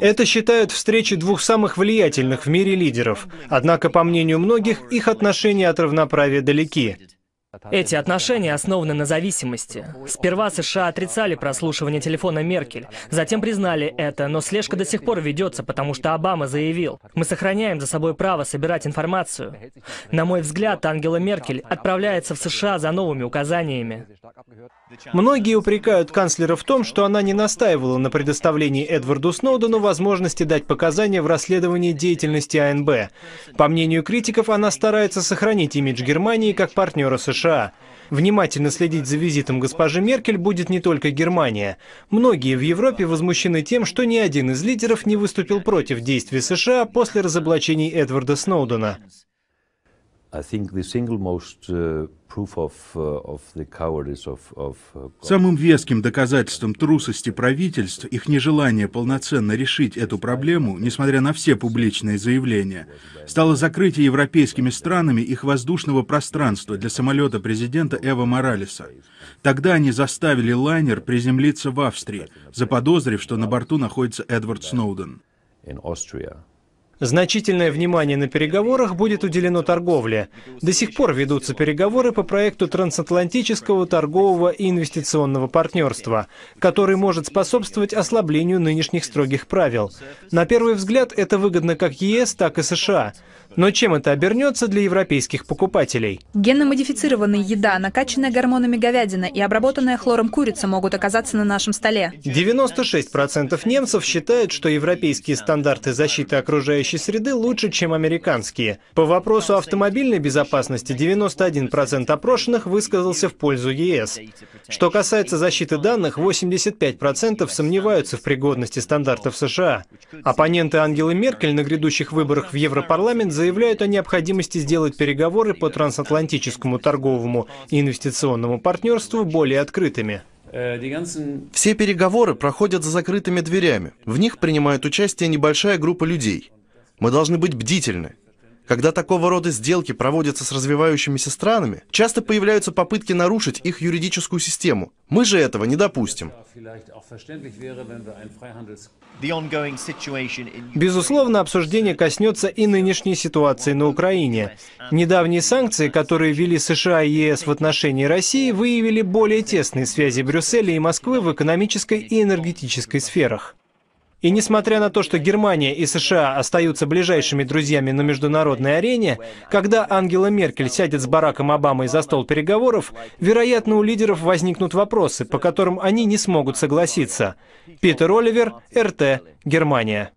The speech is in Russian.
Это считают встречи двух самых влиятельных в мире лидеров. Однако, по мнению многих, их отношения от равноправия далеки. Эти отношения основаны на зависимости. Сперва США отрицали прослушивание телефона Меркель, затем признали это, но слежка до сих пор ведется, потому что Обама заявил, мы сохраняем за собой право собирать информацию. На мой взгляд, Ангела Меркель отправляется в США за новыми указаниями. Многие упрекают канцлера в том, что она не настаивала на предоставлении Эдварду Сноудену возможности дать показания в расследовании деятельности АНБ. По мнению критиков, она старается сохранить имидж Германии как партнера США США. Внимательно следить за визитом госпожи Меркель будет не только Германия. Многие в Европе возмущены тем, что ни один из лидеров не выступил против действий США после разоблачений Эдварда Сноудена. Самым веским доказательством трусости правительств, их нежелание полноценно решить эту проблему, несмотря на все публичные заявления, стало закрытие европейскими странами их воздушного пространства для самолета президента Эва Моралеса. Тогда они заставили лайнер приземлиться в Австрии, заподозрив, что на борту находится Эдвард Сноуден. Значительное внимание на переговорах будет уделено торговле. До сих пор ведутся переговоры по проекту трансатлантического торгового и инвестиционного партнерства, который может способствовать ослаблению нынешних строгих правил. На первый взгляд это выгодно как ЕС, так и США. Но чем это обернется для европейских покупателей? генно еда, накачанная гормонами говядина и обработанная хлором курица могут оказаться на нашем столе. 96% немцев считают, что европейские стандарты защиты окружающей среды лучше, чем американские. По вопросу автомобильной безопасности 91% опрошенных высказался в пользу ЕС. Что касается защиты данных, 85% сомневаются в пригодности стандартов США. Оппоненты Ангелы Меркель на грядущих выборах в Европарламент заявляют, заявляют о необходимости сделать переговоры по трансатлантическому торговому и инвестиционному партнерству более открытыми. Все переговоры проходят за закрытыми дверями. В них принимает участие небольшая группа людей. Мы должны быть бдительны, когда такого рода сделки проводятся с развивающимися странами, часто появляются попытки нарушить их юридическую систему. Мы же этого не допустим. Безусловно, обсуждение коснется и нынешней ситуации на Украине. Недавние санкции, которые ввели США и ЕС в отношении России, выявили более тесные связи Брюсселя и Москвы в экономической и энергетической сферах. И несмотря на то, что Германия и США остаются ближайшими друзьями на международной арене, когда Ангела Меркель сядет с Бараком Обамой за стол переговоров, вероятно, у лидеров возникнут вопросы, по которым они не смогут согласиться. Питер Оливер, РТ, Германия.